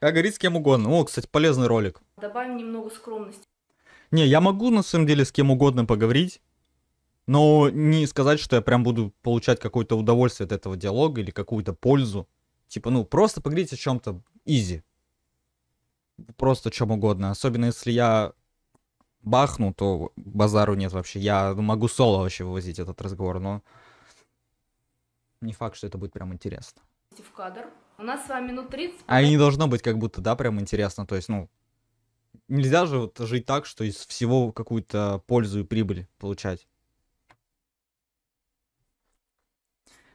Как говорить с кем угодно. О, кстати, полезный ролик. Добавим немного скромности. Не, я могу на самом деле с кем угодно поговорить, но не сказать, что я прям буду получать какое-то удовольствие от этого диалога или какую-то пользу. Типа, ну, просто поговорить о чем-то изи. Просто о чем угодно. Особенно если я бахну, то базару нет вообще. Я могу соло вообще вывозить этот разговор, но не факт, что это будет прям интересно. В кадр. У нас с вами минут 30. А и не должно быть как будто, да, прям интересно. То есть, ну, нельзя же вот жить так, что из всего какую-то пользу и прибыль получать.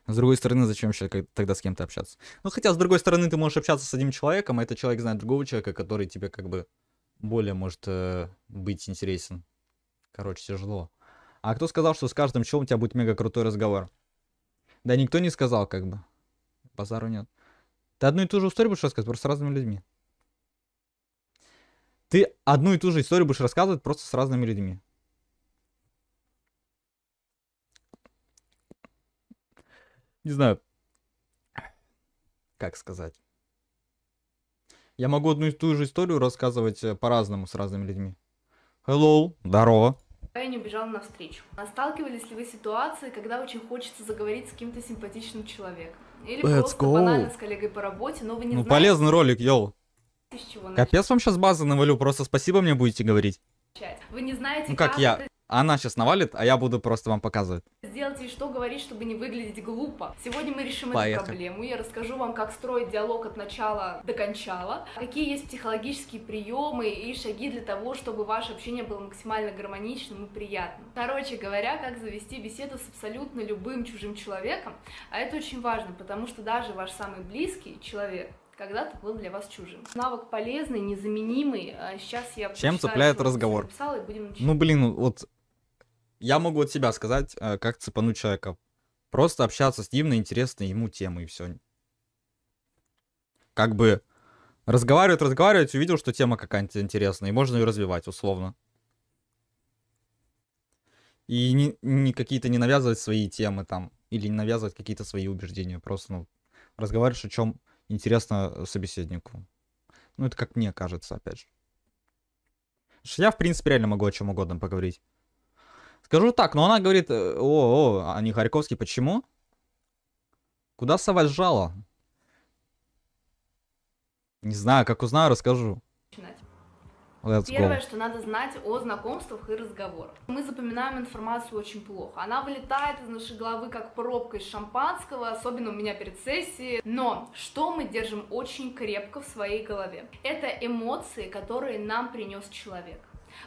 С другой стороны, зачем еще тогда с кем-то общаться? Ну, хотя, с другой стороны, ты можешь общаться с одним человеком, а этот человек знает другого человека, который тебе как бы более может э, быть интересен. Короче, тяжело. А кто сказал, что с каждым челом у тебя будет мега крутой разговор? Да никто не сказал, как бы. Базару нет. Ты одну и ту же историю будешь рассказывать, просто с разными людьми. Ты одну и ту же историю будешь рассказывать просто с разными людьми. Не знаю, как сказать. Я могу одну и ту же историю рассказывать э, по-разному с разными людьми. Hello, здорово. Я не убежала навстречу. А сталкивались ли вы с ситуацией, когда очень хочется заговорить с кем то симпатичным человеком? Или Let's просто go. банально с коллегой по работе, но вы не Ну, знаете... полезный ролик, йоу. Капец вам сейчас базы навалю, просто спасибо мне будете говорить. Вы не знаете, ну, как, как я... Это... Она сейчас навалит, а я буду просто вам показывать. Сделайте, что говорить, чтобы не выглядеть глупо. Сегодня мы решим Поехали. эту проблему. Я расскажу вам, как строить диалог от начала до кончала, какие есть психологические приемы и шаги для того, чтобы ваше общение было максимально гармоничным и приятным. Короче говоря, как завести беседу с абсолютно любым чужим человеком, а это очень важно, потому что даже ваш самый близкий человек когда-то был для вас чужим. Навык полезный, незаменимый. А сейчас я... Чем цепляет разговор? и будем начинать. ну, блин, вот я могу от себя сказать, э, как цепануть человека. Просто общаться с ним на интересные ему темы и все. Как бы разговаривать, разговаривать, увидел, что тема какая-нибудь интересная, и можно ее развивать, условно. И не, не какие-то не навязывать свои темы там, или не навязывать какие-то свои убеждения. Просто ну, разговариваешь о чем интересно собеседнику. Ну, это как мне кажется, опять же. Я, в принципе, реально могу о чем угодно поговорить. Скажу так, но она говорит, э, о, о, а не Харьковский, почему? Куда совать жало? Не знаю, как узнаю, расскажу. Let's Первое, go. что надо знать о знакомствах и разговорах. Мы запоминаем информацию очень плохо. Она вылетает из нашей головы как пробка из шампанского, особенно у меня перед сессией. Но что мы держим очень крепко в своей голове? Это эмоции, которые нам принес человек.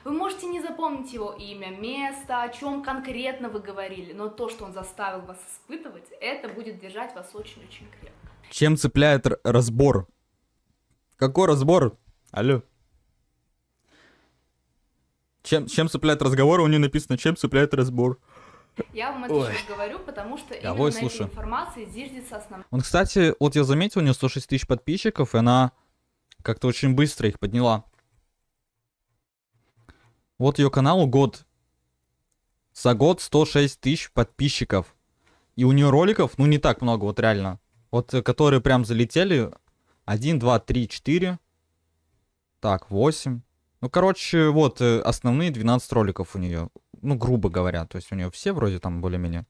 Вы можете не запомнить его имя, место, о чем конкретно вы говорили, но то, что он заставил вас испытывать, это будет держать вас очень-очень крепко. Чем цепляет разбор? Какой разбор? Алло. Чем, чем цепляет разговор? У нее написано, чем цепляет разбор. Я вам это Ой. сейчас говорю, потому что Давай, именно слушай. этой информации зиждется основная. Он, кстати, вот я заметил, у нее 106 тысяч подписчиков, и она как-то очень быстро их подняла. Вот ее каналу год. За год 106 тысяч подписчиков. И у нее роликов, ну не так много, вот реально. Вот э, которые прям залетели. 1, 2, 3, 4. Так, 8. Ну, короче, вот э, основные 12 роликов у нее. Ну, грубо говоря. То есть у нее все вроде там более-менее.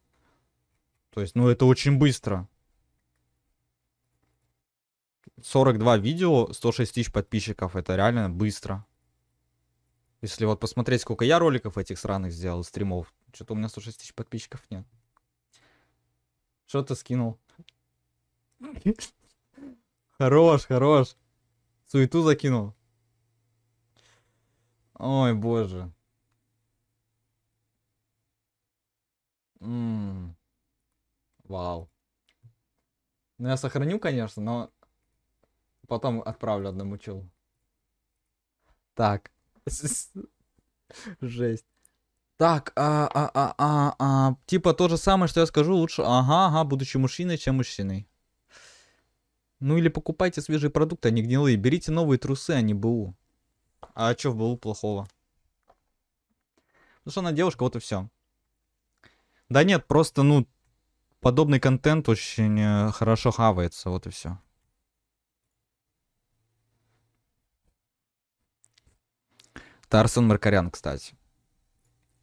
То есть, ну, это очень быстро. 42 видео, 106 тысяч подписчиков. Это реально быстро. Если вот посмотреть, сколько я роликов этих сраных сделал, стримов, что-то у меня 106 тысяч подписчиков нет. Что ты скинул? Хорош, хорош. Суету закинул. Ой, боже. М -м -м. Вау. Ну, я сохраню, конечно, но потом отправлю одному челу. Так. Жесть. Так, а, а, а, а, а, типа то же самое, что я скажу, лучше, ага, ага, будучи мужчиной, чем мужчиной. Ну или покупайте свежие продукты, они гнилые. Берите новые трусы, а не БУ. А что в БУ плохого? Ну что она девушка, вот и все. Да нет, просто, ну, подобный контент очень э, хорошо хавается, вот и все. Это Арсен Маркарян, кстати.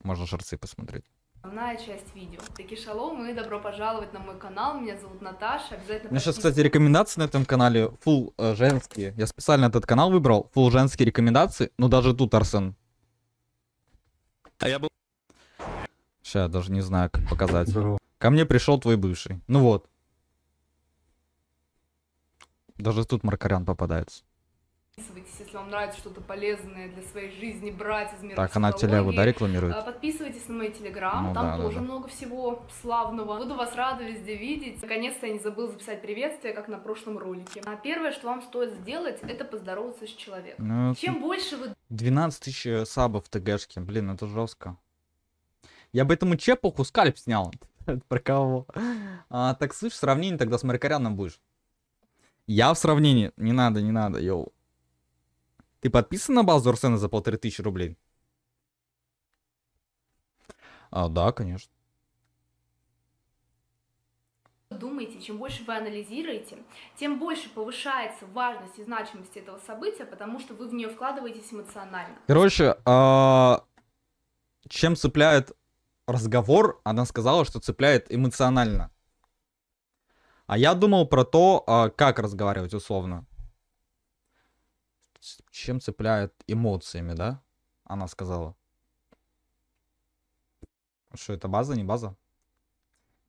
Можно шарцы посмотреть. Основная часть видео. Таки шалом и добро пожаловать на мой канал. Меня зовут Наташа. Обязательно... У меня сейчас, кстати, рекомендации на этом канале full э, женские. Я специально этот канал выбрал. Full женские рекомендации. Но ну, даже тут Арсен. А я был... Сейчас, даже не знаю, как показать. Здорово. Ко мне пришел твой бывший. Ну вот. Даже тут Маркарян попадается. Подписывайтесь, если вам нравится что-то полезное для своей жизни, брать из мира Так, она телегу, да, рекламирует? А, подписывайтесь на мой телеграм, ну, там да, тоже да, много всего славного. Буду вас рада везде видеть. Наконец-то я не забыл записать приветствие, как на прошлом ролике. А первое, что вам стоит сделать, это поздороваться с человеком. Ну, Чем больше вы... 12 тысяч э, сабов в ТГшке, блин, это жестко. Я бы этому чепуху скальп снял. Про кого? А, так слышь, сравнение тогда с Маркаряном будешь. Я в сравнении. Не надо, не надо, йоу. Ты подписан на базу Сена за полторы тысячи рублей? А, да, конечно. думаете, чем больше вы анализируете, тем больше повышается важность и значимость этого события, потому что вы в нее вкладываетесь эмоционально. Короче, а... чем цепляет разговор, она сказала, что цепляет эмоционально. А я думал про то, а, как разговаривать условно чем цепляет эмоциями, да? Она сказала. Что это база, не база?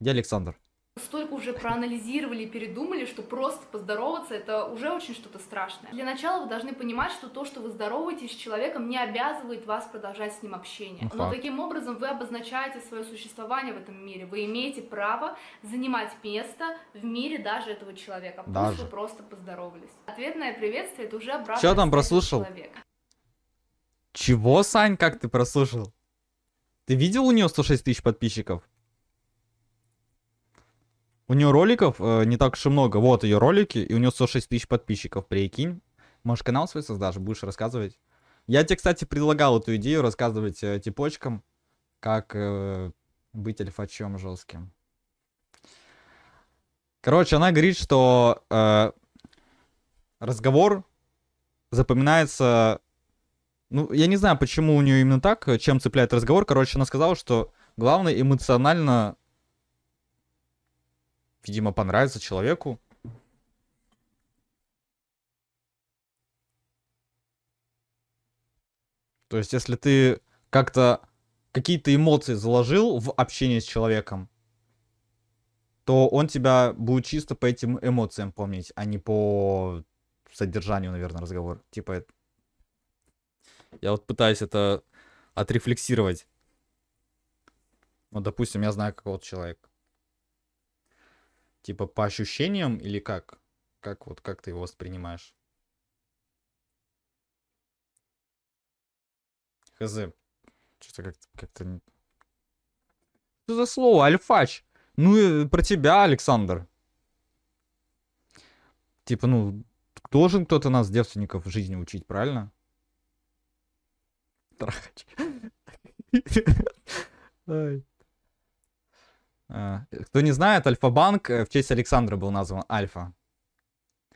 Где Александр? столько уже проанализировали, передумали, что просто поздороваться это уже очень что-то страшное. Для начала вы должны понимать, что то, что вы здороваетесь с человеком, не обязывает вас продолжать с ним общение. Ну, Но таким образом вы обозначаете свое существование в этом мире. Вы имеете право занимать место в мире даже этого человека. Пусть даже. вы просто поздоровались. Ответное приветствие это уже обратно. Что там прослушал? Человека. Чего, Сань, как ты прослушал? Ты видел у нее 106 тысяч подписчиков? У нее роликов э, не так уж и много. Вот ее ролики, и у нее 106 тысяч подписчиков, прикинь. можешь канал свой создашь, будешь рассказывать. Я тебе, кстати, предлагал эту идею рассказывать э, типочкам, как э, быть альфачом жестким. Короче, она говорит, что э, разговор запоминается... Ну, я не знаю, почему у нее именно так, э, чем цепляет разговор. Короче, она сказала, что главное эмоционально видимо, понравится человеку. То есть, если ты как-то какие-то эмоции заложил в общении с человеком, то он тебя будет чисто по этим эмоциям помнить, а не по содержанию, наверное, разговор. Типа, я вот пытаюсь это отрефлексировать. Вот, допустим, я знаю какого-то человека. Типа по ощущениям или как? Как вот как ты его воспринимаешь? Хз. Что-то как-то... Как -то... Что за слово? Альфач. Ну, про тебя, Александр. Типа, ну, должен кто-то нас, девственников, в жизни учить, правильно? Трахач. Э, кто не знает, Альфа-банк э, в честь Александра был назван Альфа.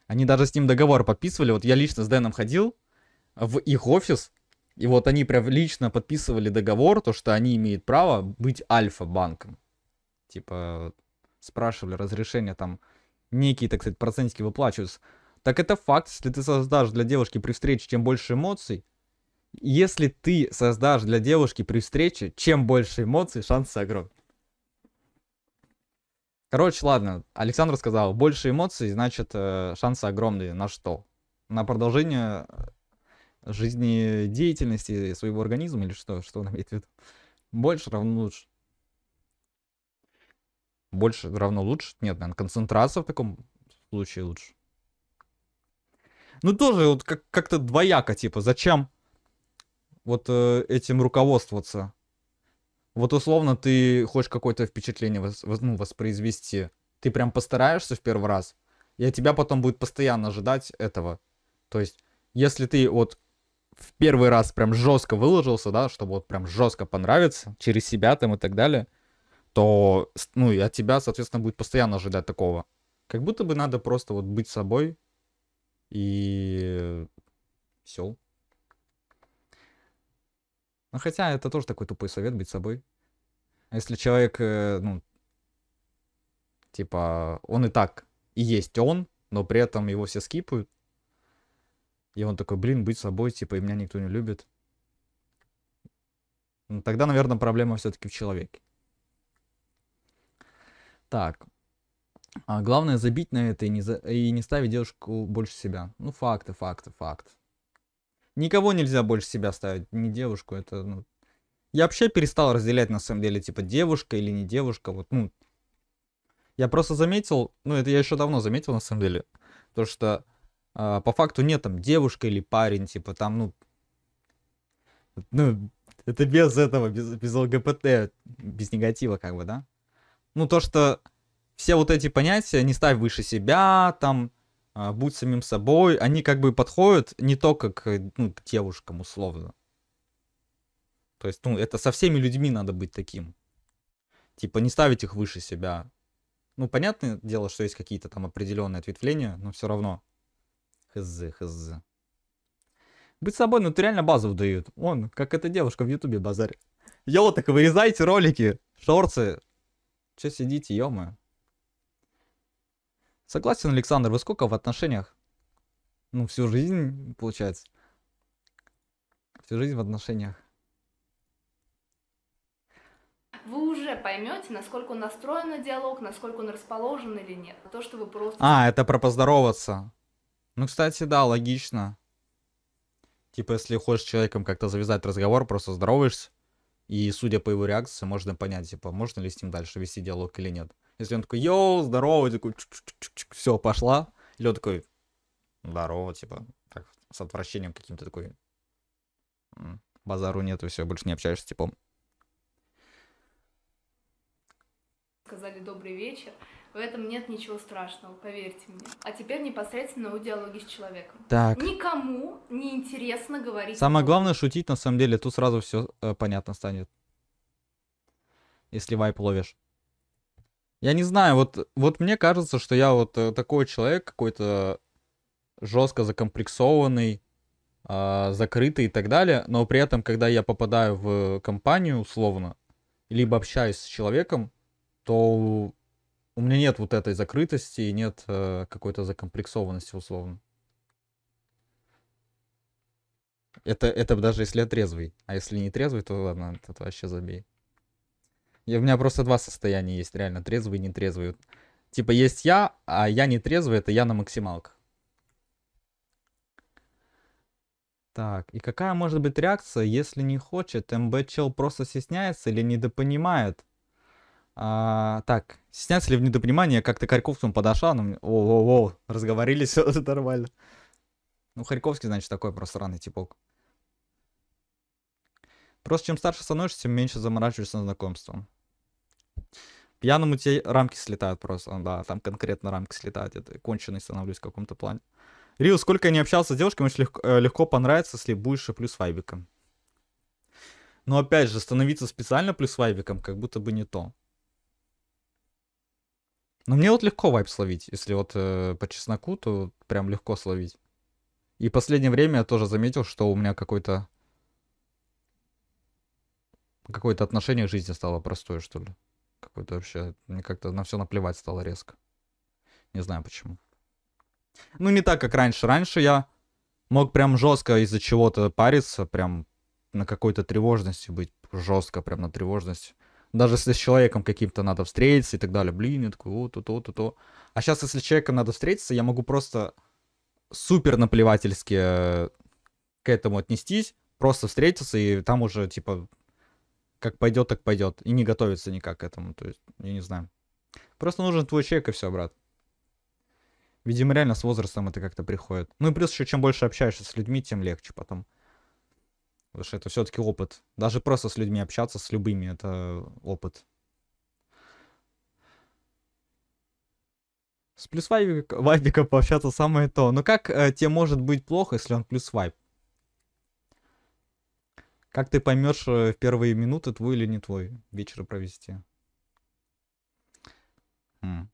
Они даже с ним договор подписывали. Вот я лично с Дэном ходил в их офис, и вот они прям лично подписывали договор, то, что они имеют право быть Альфа-банком. Типа, спрашивали разрешение там, некие, так сказать, процентики выплачиваются. Так это факт, если ты создашь для девушки при встрече чем больше эмоций, если ты создашь для девушки при встрече чем больше эмоций, шансы огромны. Короче, ладно, Александр сказал, больше эмоций, значит, э, шансы огромные. На что? На продолжение э, жизнедеятельности своего организма или что? Что он имеет в виду? Больше равно лучше. Больше равно лучше? Нет, наверное, концентрация в таком случае лучше. Ну, тоже вот как- как-то двояко, типа, зачем вот э, этим руководствоваться? Вот условно ты хочешь какое-то впечатление вос, ну, воспроизвести. Ты прям постараешься в первый раз, и от тебя потом будет постоянно ожидать этого. То есть, если ты вот в первый раз прям жестко выложился, да, чтобы вот прям жестко понравиться, через себя там и так далее, то, ну, и от тебя, соответственно, будет постоянно ожидать такого. Как будто бы надо просто вот быть собой и все. Ну, хотя это тоже такой тупой совет быть собой. А если человек, э, ну, типа, он и так и есть он, но при этом его все скипают. И он такой, блин, быть собой, типа, и меня никто не любит. Ну, тогда, наверное, проблема все-таки в человеке. Так. А главное забить на это и не, за... и не ставить девушку больше себя. Ну, факты, факты, факт. Никого нельзя больше себя ставить, не девушку, это, ну... Я вообще перестал разделять, на самом деле, типа, девушка или не девушка, вот, ну... Я просто заметил, ну, это я еще давно заметил, на самом деле, то, что э, по факту нет там девушка или парень, типа, там, ну... Ну, это без этого, без, без ЛГБТ, без негатива, как бы, да? Ну, то, что все вот эти понятия, не ставь выше себя, там, а, будь самим собой, они как бы подходят не только к, ну, к девушкам условно. То есть, ну, это со всеми людьми надо быть таким. Типа, не ставить их выше себя. Ну, понятное дело, что есть какие-то там определенные ответвления, но все равно. Хз, хз. Быть собой, ну, ты реально базу дают. Он, как эта девушка в ютубе базарит. Йо, так вырезайте ролики, шорцы. Че сидите, ё -моё. Согласен, Александр, вы сколько в отношениях? Ну, всю жизнь, получается. Всю жизнь в отношениях. Вы уже поймете, насколько он настроен на диалог, насколько он расположен или нет. То, что вы просто... А, это про поздороваться. Ну, кстати, да, логично. Типа, если хочешь с человеком как-то завязать разговор, просто здороваешься. И судя по его реакции, можно понять, типа, можно ли с ним дальше вести диалог или нет. Если он такой, йоу, здорово, такой, все, пошла. Или он такой, здорово, типа, так, с отвращением каким-то такой, базару нету, все, больше не общаешься типа. Сказали добрый вечер. В этом нет ничего страшного, поверьте мне. А теперь непосредственно у диалоге с человеком. Так. Никому не интересно говорить. Самое главное шутить, на самом деле, тут сразу все э, понятно станет. Если вайп ловишь. Я не знаю, вот, вот мне кажется, что я вот э, такой человек какой-то жестко закомплексованный, э, закрытый и так далее, но при этом, когда я попадаю в компанию условно, либо общаюсь с человеком, то у меня нет вот этой закрытости и нет э, какой-то закомплексованности условно. Это, это даже если я трезвый. А если не трезвый, то ладно, это вообще забей. И у меня просто два состояния есть, реально, трезвый и нетрезвый. Типа есть я, а я не трезвый, это я на максималках. Так, и какая может быть реакция, если не хочет? МБ чел просто стесняется или недопонимает? А, так, стесняться ли в недопонимание, как-то Харьковцам подошла, но... О-о-о, разговорились, все нормально. Ну, Харьковский, значит, такой просто сраный типок. Просто чем старше становишься, тем меньше заморачиваешься на знакомством. Пьяному те рамки слетают просто, да, там конкретно рамки слетают, я конченый становлюсь в каком-то плане. Рио, сколько я не общался с девушками, очень легко, э, легко понравится, если будешь плюс вайбиком. Но опять же, становиться специально плюс вайбиком, как будто бы не то. Ну мне вот легко вайп словить. Если вот э, по чесноку, то прям легко словить. И последнее время я тоже заметил, что у меня какой-то... Какое-то отношение к жизни стало простое, что ли. Какое-то вообще... Мне как-то на все наплевать стало резко. Не знаю почему. Ну, не так, как раньше. Раньше я мог прям жестко из-за чего-то париться, прям на какой-то тревожности быть. Жестко прям на тревожность даже если с человеком каким-то надо встретиться и так далее, блин, я такой, о, то-то, то А сейчас, если с человеком надо встретиться, я могу просто супер наплевательски э, к этому отнестись, просто встретиться, и там уже, типа, как пойдет, так пойдет. И не готовиться никак к этому, то есть, я не знаю. Просто нужен твой человек, и все, брат. Видимо, реально с возрастом это как-то приходит. Ну и плюс еще, чем больше общаешься с людьми, тем легче потом. Потому что это все-таки опыт. Даже просто с людьми общаться, с любыми, это опыт. С плюс вайбика пообщаться самое то. Но как э, тебе может быть плохо, если он плюс вайб? Как ты поймешь э, в первые минуты, твой или не твой вечер провести? М.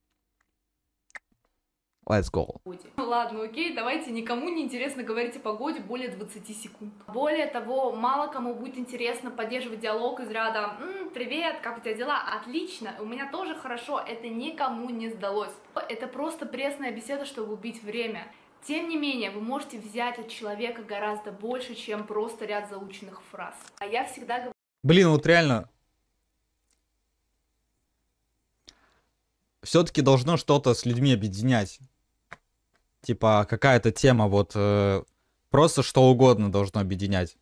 Let's go. Ладно, окей, давайте никому не интересно говорить о погоде более 20 секунд. Более того, мало кому будет интересно поддерживать диалог из ряда «М, «Привет, как у тебя дела? Отлично, у меня тоже хорошо, это никому не сдалось». Это просто пресная беседа, чтобы убить время. Тем не менее, вы можете взять от человека гораздо больше, чем просто ряд заученных фраз. А я всегда говорю... Блин, вот реально, все-таки должно что-то с людьми объединять. Типа какая-то тема, вот э, просто что угодно должно объединять.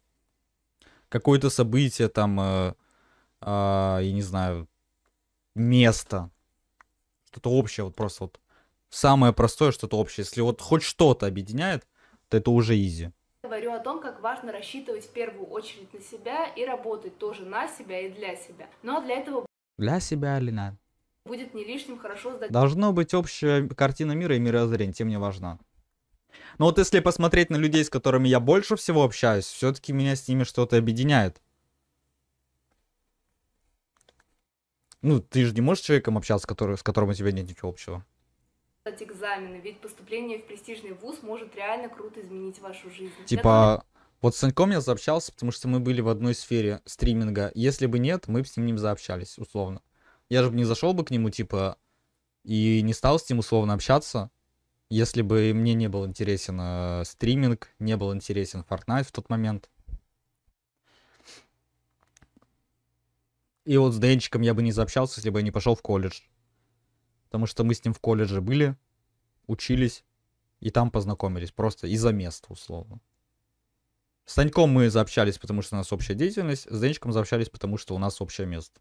Какое-то событие там, э, э, я не знаю, место. Что-то общее, вот просто вот. Самое простое что-то общее. Если вот хоть что-то объединяет, то это уже изи говорю о том, как важно рассчитывать в первую очередь на себя и работать тоже на себя и для себя. Но для этого... Для себя или надо? будет не лишним хорошо сдать... Должно быть общая картина мира и мирозрение, тем не важна. Но вот если посмотреть на людей, с которыми я больше всего общаюсь, все-таки меня с ними что-то объединяет. Ну, ты же не можешь с человеком общаться, который, с которым у тебя нет ничего общего. Сдать экзамены, ведь поступление в престижный вуз может реально круто изменить вашу жизнь. Типа, вот с Саньком я заобщался, потому что мы были в одной сфере стриминга. Если бы нет, мы бы с ним не заобщались, условно. Я же бы не зашел бы к нему, типа, и не стал с ним условно общаться, если бы мне не был интересен э, стриминг, не был интересен Fortnite в тот момент. И вот с Денчиком я бы не заобщался, если бы я не пошел в колледж. Потому что мы с ним в колледже были, учились, и там познакомились, просто из-за места, условно. С Саньком мы заобщались, потому что у нас общая деятельность, с Денчиком заобщались, потому что у нас общее место.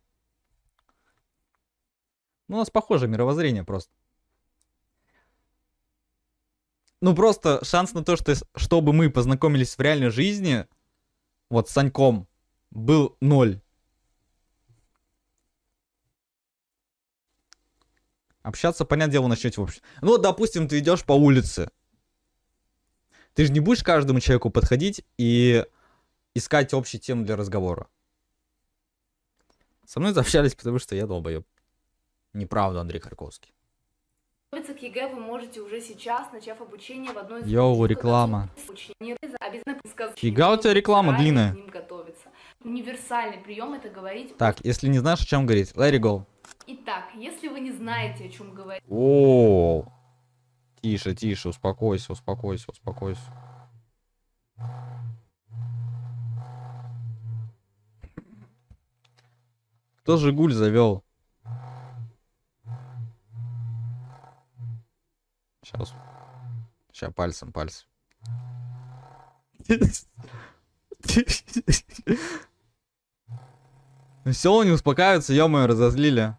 Ну, у нас похоже мировоззрение просто. Ну, просто шанс на то, что чтобы мы познакомились в реальной жизни, вот с Саньком, был ноль. Общаться, понятное дело, начнете вообще. Ну, допустим, ты идешь по улице. Ты же не будешь каждому человеку подходить и искать общие темы для разговора. Со мной заобщались, потому что я долбоеб. Неправда, Андрей Харьковский. Готовиться к ЕГЭ вы можете уже сейчас, начав обучение в одной из... Йоу, реклама. Фига у тебя реклама длинная. Универсальный прием это говорить... Так, если не знаешь, о чем говорить, let it go. Итак, если вы не знаете, о чем говорить... О, -о, -о, Тише, тише, успокойся, успокойся, успокойся. Кто же гуль завел? Сейчас. Сейчас пальцем, пальцем. Ну, Все, он не успокаивается, ё-моё, разозлили.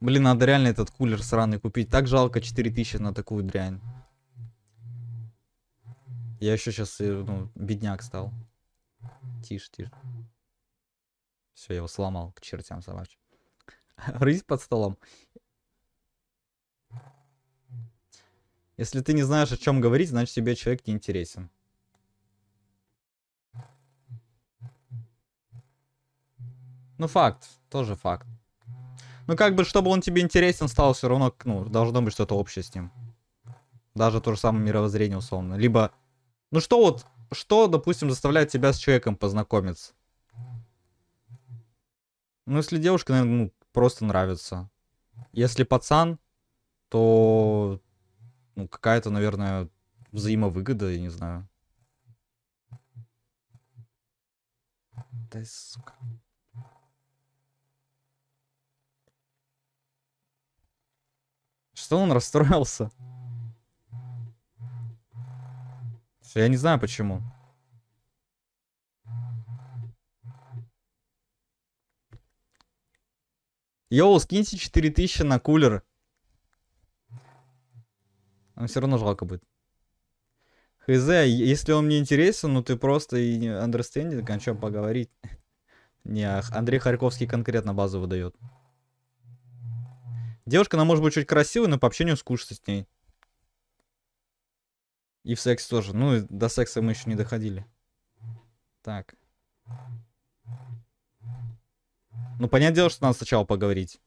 Блин, надо реально этот кулер сраный купить. Так жалко 4000 на такую дрянь. Я еще сейчас э, ну, бедняк стал. Тише, тише. Все, я его сломал к чертям собачьим. Рысь под столом. Если ты не знаешь, о чем говорить, значит тебе человек не интересен. Ну, факт. Тоже факт. Ну, как бы, чтобы он тебе интересен стал, все равно, ну, должно быть что-то общее с ним. Даже то же самое мировоззрение, условно. Либо, ну что вот, что, допустим, заставляет тебя с человеком познакомиться? Ну, если девушка, наверное, ну, просто нравится. Если пацан, то ну, какая-то, наверное, взаимовыгода, я не знаю. Да, сука. Что он расстроился? Я не знаю почему. Йоу, скиньте 4000 на кулер. Нам все равно жалко будет. Хз, если он мне интересен, ну ты просто и не understanding, о чем поговорить. Не, Андрей Харьковский конкретно базу выдает. Девушка, она может быть чуть красивой, но по общению скучно с ней. И в секс тоже. Ну, до секса мы еще не доходили. Так. Ну, понятное дело, что надо сначала поговорить.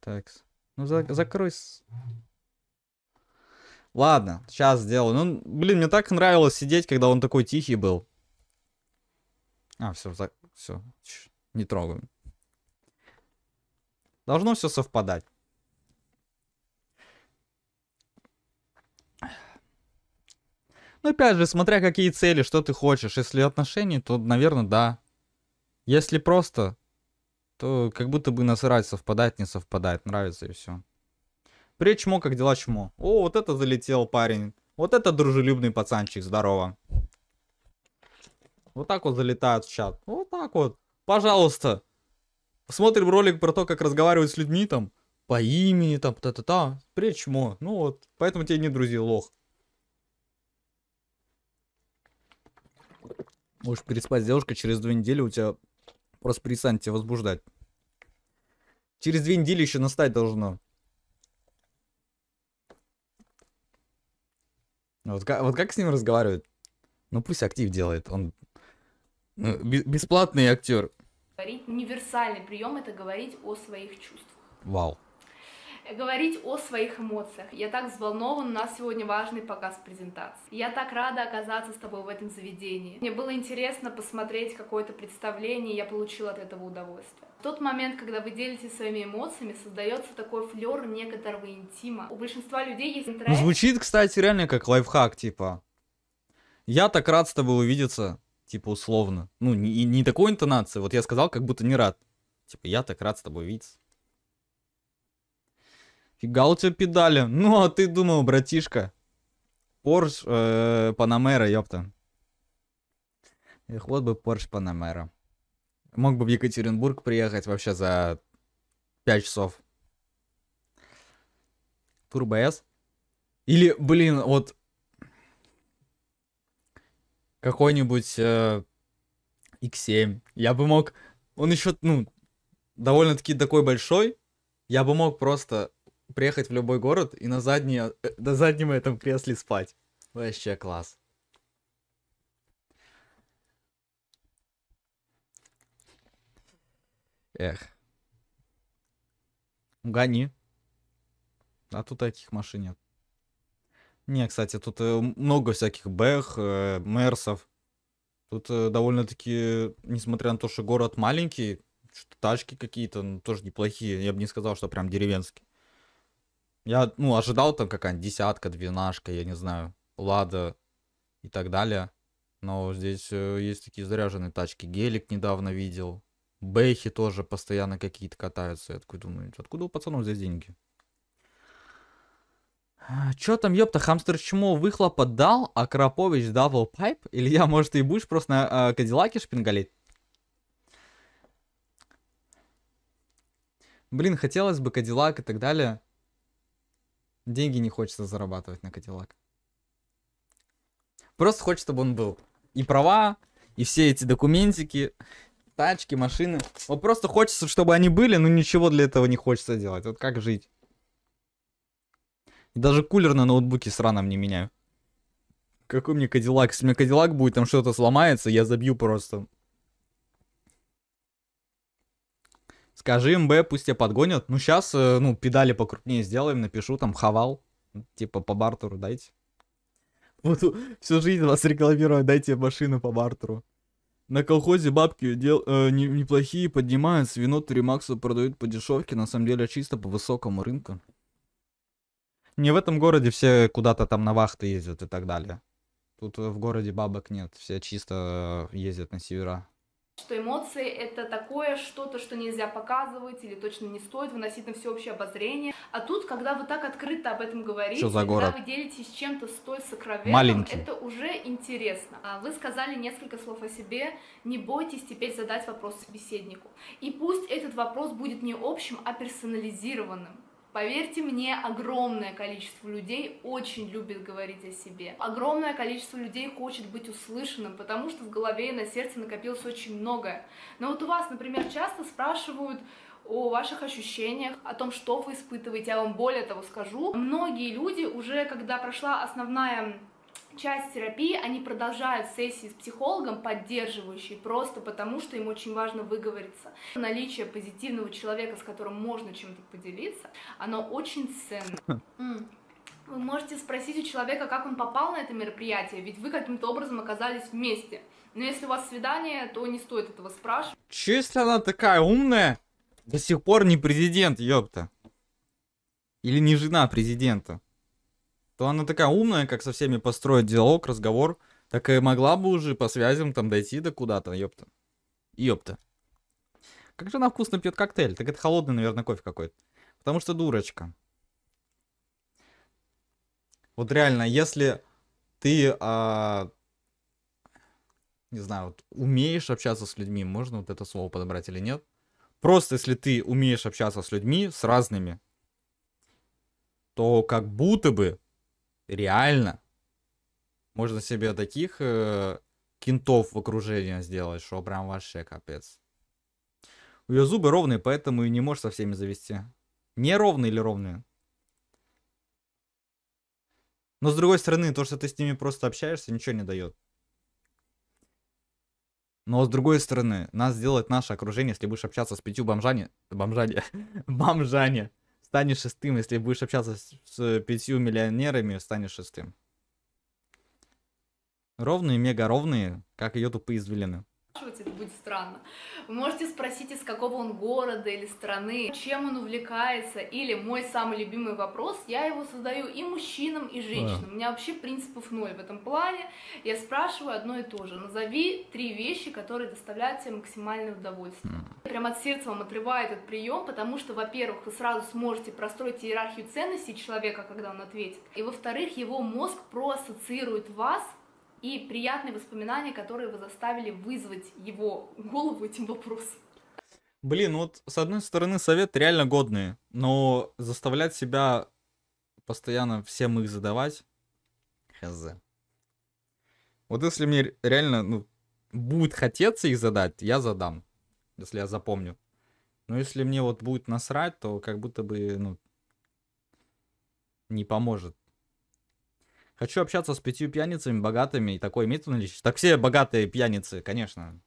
Так. Ну, за закрой. Ладно, сейчас сделаю. Ну, блин, мне так нравилось сидеть, когда он такой тихий был. А, все, за... все, не трогаем. Должно все совпадать. Но ну, опять же, смотря какие цели, что ты хочешь. Если отношения, то, наверное, да. Если просто, то как будто бы насрать, совпадать, не совпадает. нравится и все. Привет, чмо, как дела, чмо? О, вот это залетел парень. Вот это дружелюбный пацанчик, здорово. Вот так вот залетают в чат. Вот так вот. Пожалуйста. Смотрим ролик про то, как разговаривать с людьми там. По имени там, та-та-та. Привет, чмо. Ну вот, поэтому тебе не друзья, лох. Можешь переспать с девушкой, через две недели у тебя просто перестанет тебя возбуждать. Через две недели еще настать должно. Вот как, вот как с ним разговаривают? Ну пусть актив делает, он ну, бесплатный актер. универсальный прием это говорить о своих чувствах. Вау говорить о своих эмоциях. Я так взволнован, у нас сегодня важный показ презентации. Я так рада оказаться с тобой в этом заведении. Мне было интересно посмотреть какое-то представление, я получила от этого удовольствие. В тот момент, когда вы делитесь своими эмоциями, создается такой флер некоторого интима. У большинства людей есть интерес. Ну, звучит, кстати, реально как лайфхак, типа. Я так рад с тобой увидеться, типа условно. Ну, не, не такой интонации, вот я сказал, как будто не рад. Типа, я так рад с тобой увидеться. Фига у тебя педали. Ну, а ты думал, братишка. Порш э, Панамера, ёпта. Эх, вот бы Порш Панамера. Мог бы в Екатеринбург приехать вообще за 5 часов. Турбо С. Или, блин, вот какой-нибудь э, X7. Я бы мог... Он еще, ну, довольно-таки такой большой. Я бы мог просто приехать в любой город и на, заднее, э, на заднем этом кресле спать. Вообще класс. Эх. Гони. А тут таких машин нет. Не, кстати, тут э, много всяких бэх, э, мерсов. Тут э, довольно-таки, несмотря на то, что город маленький, что тачки какие-то ну, тоже неплохие. Я бы не сказал, что прям деревенский. Я, ну, ожидал там какая-нибудь десятка, двенашка, я не знаю, лада и так далее. Но здесь э, есть такие заряженные тачки. Гелик недавно видел. Бэхи тоже постоянно какие-то катаются. Я такой думаю, откуда у пацанов здесь деньги? Чё там, ёпта, хамстер чему выхлопа дал, а Крапович давал пайп? или я может, ты и будешь просто на э, Кадиллаке шпингалить? Блин, хотелось бы Кадиллак и так далее. Деньги не хочется зарабатывать на Кадиллак. Просто хочется, чтобы он был. И права, и все эти документики, тачки, машины. Вот просто хочется, чтобы они были, но ничего для этого не хочется делать. Вот как жить? Даже кулер на ноутбуке сраном не меняю. Какой мне Кадиллак? Если у меня Кадиллак будет, там что-то сломается, я забью просто. Скажи МБ, пусть тебя подгонят. Ну, сейчас, э, ну, педали покрупнее сделаем, напишу там хавал. Типа по бартеру дайте. Буду всю жизнь вас рекламировать, дайте машину по бартеру. На колхозе бабки дел, э, не, неплохие поднимают, вино 3 Макса продают по дешевке, на самом деле чисто по высокому рынку. Не в этом городе все куда-то там на вахты ездят и так далее. Тут э, в городе бабок нет, все чисто э, ездят на севера что эмоции это такое что-то, что нельзя показывать или точно не стоит выносить на всеобщее обозрение. А тут, когда вы так открыто об этом говорите, что за город? когда вы делитесь чем-то столь сокровенным, Маленький. это уже интересно. А вы сказали несколько слов о себе, не бойтесь теперь задать вопрос собеседнику. И пусть этот вопрос будет не общим, а персонализированным. Поверьте мне, огромное количество людей очень любит говорить о себе. Огромное количество людей хочет быть услышанным, потому что в голове и на сердце накопилось очень многое. Но вот у вас, например, часто спрашивают, о ваших ощущениях, о том, что вы испытываете. Я вам более того скажу. Многие люди уже, когда прошла основная часть терапии, они продолжают сессии с психологом, поддерживающие, просто потому что им очень важно выговориться. Наличие позитивного человека, с которым можно чем-то поделиться, оно очень ценно. Хм. Вы можете спросить у человека, как он попал на это мероприятие, ведь вы каким-то образом оказались вместе. Но если у вас свидание, то не стоит этого спрашивать. Че, если она такая умная? До сих пор не президент, ёпта. Или не жена президента то она такая умная, как со всеми построить диалог, разговор, так и могла бы уже по связям там дойти до куда-то, ёпта. Ёпта. Как же она вкусно пьет коктейль? Так это холодный, наверное, кофе какой-то. Потому что дурочка. Вот реально, если ты, а, не знаю, вот, умеешь общаться с людьми, можно вот это слово подобрать или нет? Просто если ты умеешь общаться с людьми, с разными, то как будто бы реально можно себе таких э, кентов в окружении сделать, что прям вообще капец. У ее зубы ровные, поэтому и не можешь со всеми завести. Не ровные или ровные? Но с другой стороны, то, что ты с ними просто общаешься, ничего не дает. Но с другой стороны, нас сделает наше окружение, если будешь общаться с пятью бомжами... Бомжами. бомжами станешь шестым, если будешь общаться с, с пятью миллионерами, станешь шестым. Ровные, мега ровные, как ее тупые извилины спрашивать, это будет странно. Вы можете спросить, из какого он города или страны, чем он увлекается, или мой самый любимый вопрос, я его задаю и мужчинам, и женщинам. У меня вообще принципов ноль в этом плане. Я спрашиваю одно и то же. Назови три вещи, которые доставляют тебе максимальное удовольствие. Прям от сердца вам отрываю этот прием, потому что, во-первых, вы сразу сможете простроить иерархию ценностей человека, когда он ответит, и, во-вторых, его мозг проассоциирует вас и приятные воспоминания, которые вы заставили вызвать его голову этим вопросом. Блин, ну вот с одной стороны совет реально годные, но заставлять себя постоянно всем их задавать, хз. Вот если мне реально ну, будет хотеться их задать, я задам, если я запомню. Но если мне вот будет насрать, то как будто бы ну, не поможет Хочу общаться с пятью пьяницами богатыми. И такой имеет наличие? Так все богатые пьяницы, конечно.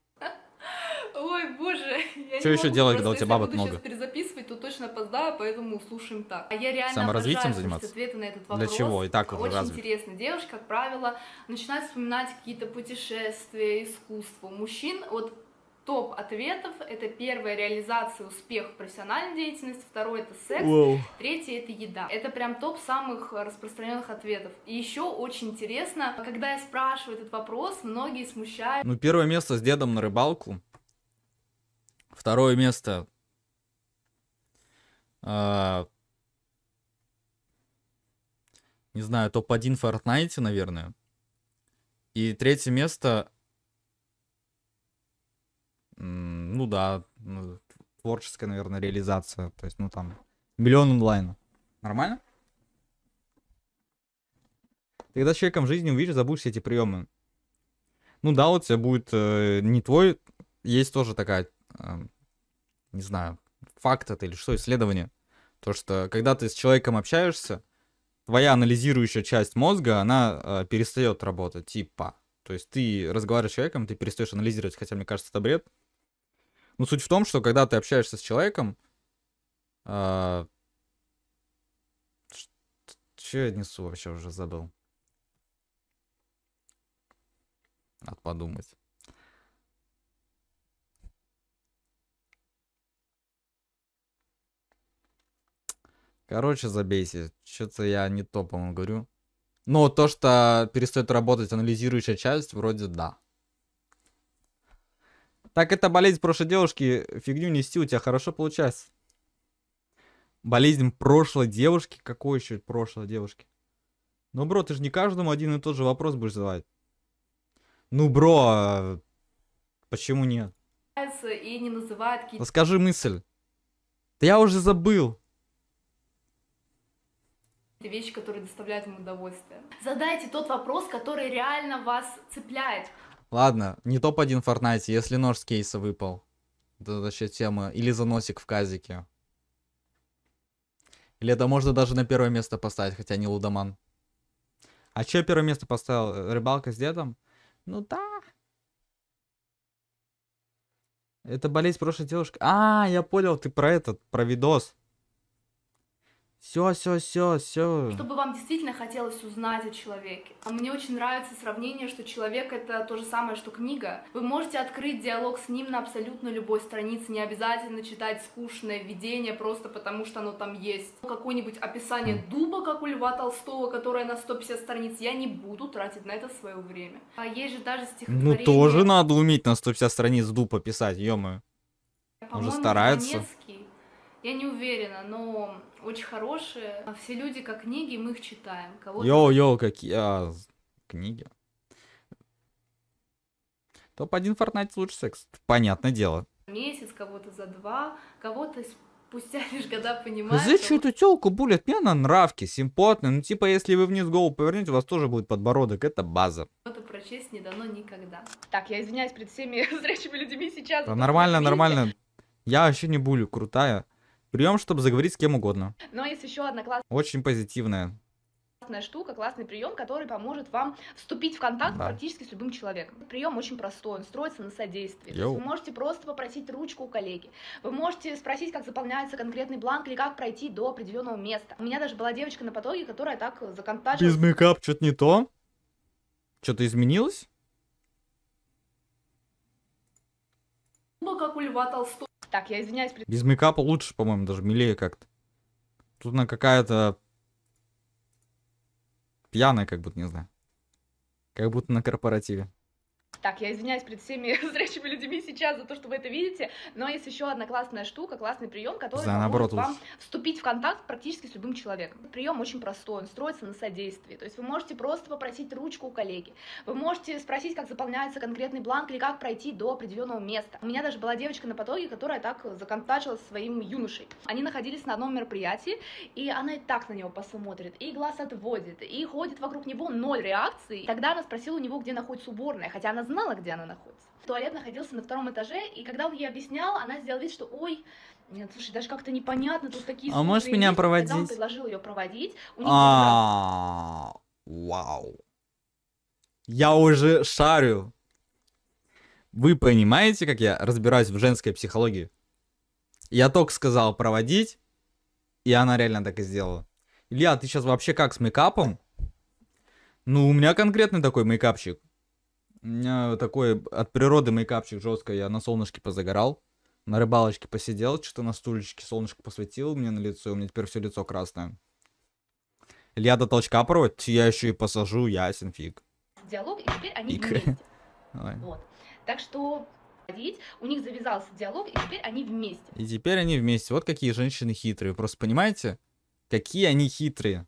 Ой, боже. Я что еще делать, когда у тебя бабок много? перезаписывать, то точно опоздаю, поэтому слушаем так. А я реально Саморазвитием заниматься? ответы на этот вопрос. Для чего? И так Очень развит. интересно. Девушки, как правило, начинают вспоминать какие-то путешествия, искусство. Мужчин, вот топ ответов. Это первая реализация успех в профессиональной деятельности, второе это секс, wow. третье это еда. Это прям топ самых распространенных ответов. И еще очень интересно, когда я спрашиваю этот вопрос, многие смущают. Ну, первое место с дедом на рыбалку. Второе место... Э, не знаю, топ-1 в Fortnite, наверное. И третье место ну да, творческая, наверное, реализация. То есть, ну там, миллион онлайн. Нормально? Ты когда с человеком в жизни увидишь, забудешь все эти приемы. Ну да, у тебя будет э, не твой, есть тоже такая, э, не знаю, факт это или что, исследование. То, что когда ты с человеком общаешься, твоя анализирующая часть мозга, она э, перестает работать, типа. То есть ты разговариваешь с человеком, ты перестаешь анализировать, хотя мне кажется, это бред. Ну, суть в том, что когда ты общаешься с человеком, а, что я несу вообще уже забыл? Надо подумать. Короче, забейся. Что-то я не то, по-моему, говорю. Но то, что перестает работать анализирующая часть, вроде да. Так это болезнь прошлой девушки, фигню нести у тебя хорошо получается. Болезнь прошлой девушки? Какой еще прошлой девушки? Ну, бро, ты же не каждому один и тот же вопрос будешь задавать. Ну, бро, а почему нет? И не называют... Да ну, скажи мысль. Да я уже забыл. Это вещи, которые доставляют ему удовольствие. Задайте тот вопрос, который реально вас цепляет. Ладно, не топ-1 в Фортнайте, если нож с кейса выпал. Это вообще тема. Или заносик в казике. Или это можно даже на первое место поставить, хотя не лудоман. А че первое место поставил? Э, рыбалка с дедом? Ну да. Это болезнь прошлой девушки. А, я понял, ты про этот, про видос. Все, все, все, все. Чтобы вам действительно хотелось узнать о человеке. А мне очень нравится сравнение, что человек это то же самое, что книга. Вы можете открыть диалог с ним на абсолютно любой странице, не обязательно читать скучное введение просто потому, что оно там есть. Какое-нибудь описание дуба, как у Льва Толстого, которое на 150 страниц, я не буду тратить на это свое время. А есть же даже стихотворение... Ну тоже надо уметь на 150 страниц дуб описать, ё -моё. Уже стараются. Донецк я не уверена, но очень хорошие. А все люди как книги, мы их читаем. Йоу-йоу, какие а, книги. Топ-1 Fortnite лучше секс. Понятное дело. Месяц, кого-то за два, кого-то спустя лишь года понимаешь. За что эту телку булят? Мне она нравки, симпатная. Ну, типа, если вы вниз голову повернете, у вас тоже будет подбородок. Это база. Это прочесть не дано никогда. Так, я извиняюсь перед всеми зрячими людьми сейчас. Да нормально, нормально. Я вообще не булю, крутая. Прием, чтобы заговорить с кем угодно. Но есть еще одна классная... Очень позитивная. Классная штука, классный прием, который поможет вам вступить в контакт да. практически с любым человеком. Прием очень простой, он строится на содействии. Вы можете просто попросить ручку у коллеги. Вы можете спросить, как заполняется конкретный бланк или как пройти до определенного места. У меня даже была девочка на потоке, которая так законтачилась. Без мейкап что-то не то? Что-то изменилось? Ну, как у Льва Толстого. Так, я извиняюсь. Пред... Без мейкапа лучше, по-моему, даже милее как-то. Тут она какая-то пьяная, как будто, не знаю. Как будто на корпоративе. Так, я извиняюсь перед всеми зрячими людьми сейчас за то, что вы это видите, но есть еще одна классная штука, классный прием, который за, поможет вам вступить в контакт практически с любым человеком. Прием очень простой, он строится на содействии, то есть вы можете просто попросить ручку у коллеги, вы можете спросить, как заполняется конкретный бланк или как пройти до определенного места. У меня даже была девочка на потоке, которая так законтачилась своим юношей. Они находились на одном мероприятии, и она и так на него посмотрит, и глаз отводит, и ходит вокруг него ноль реакции. Тогда она спросила у него, где находится уборная, хотя она она знала, где она находится. Туалет находился на втором этаже, и когда он ей объяснял, она сделала вид, что ой, нет, слушай, даже как-то непонятно, тут такие... А можешь меня проводить? Когда он предложил ее проводить, у них... А, вау. Я уже шарю. Вы понимаете, как я разбираюсь в женской психологии? Я только сказал проводить, и она реально так и сделала. Илья, а ты сейчас вообще как с мейкапом? Ну, у меня конкретный такой мейкапчик. У меня такой от природы мейкапчик жестко. Я на солнышке позагорал, на рыбалочке посидел, что-то на стульчике солнышко посветило мне на лицо, и у меня теперь все лицо красное. Илья до толчка порвать, я еще и посажу, ясен фиг. Диалог, и теперь они фиг. вместе. Вот. Так что у них завязался диалог, и теперь они вместе. И теперь они вместе. Вот какие женщины хитрые. Просто понимаете, какие они хитрые.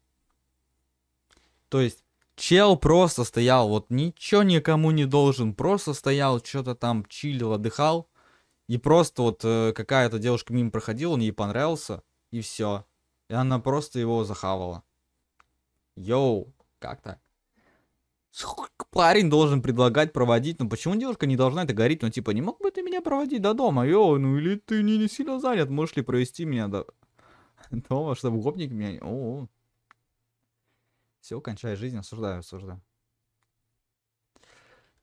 То есть Чел просто стоял, вот ничего никому не должен, просто стоял, что-то там чилил, отдыхал. И просто вот э, какая-то девушка мимо проходила, он ей понравился, и все. И она просто его захавала. Йоу, как так? Парень должен предлагать проводить, ну почему девушка не должна это говорить? Ну типа, не мог бы ты меня проводить до дома, йоу, ну или ты не, не сильно занят, можешь ли провести меня до дома, чтобы гопник меня... О -о -о. Все, кончай жизнь, осуждаю, осуждаю.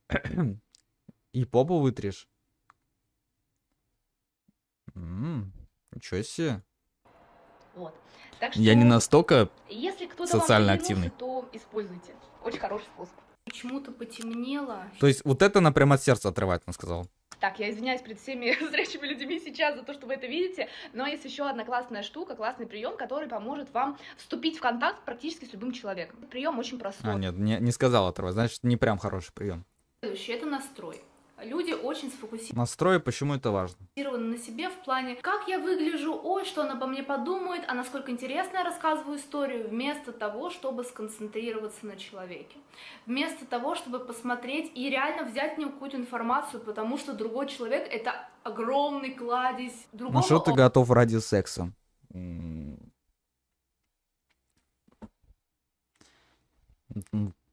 И попу вытришь. М-м, ничего себе. Вот. Так что, Я не настолько если социально активный. То используйте. Очень хороший способ. Почему-то потемнело. То есть вот это она прямо от сердца отрывает, он сказал. Так, я извиняюсь перед всеми зрячими людьми сейчас за то, что вы это видите, но есть еще одна классная штука, классный прием, который поможет вам вступить в контакт практически с любым человеком. Прием очень простой. А, нет, не, не сказала этого, значит, не прям хороший прием. Следующий – это настрой люди очень сфокусированы. Настрой, почему это важно? На себе в плане, как я выгляжу, ой, что она обо мне подумает, а насколько интересно я рассказываю историю, вместо того, чтобы сконцентрироваться на человеке. Вместо того, чтобы посмотреть и реально взять в какую-то информацию, потому что другой человек — это огромный кладезь. Другого... Ну что ты готов ради секса?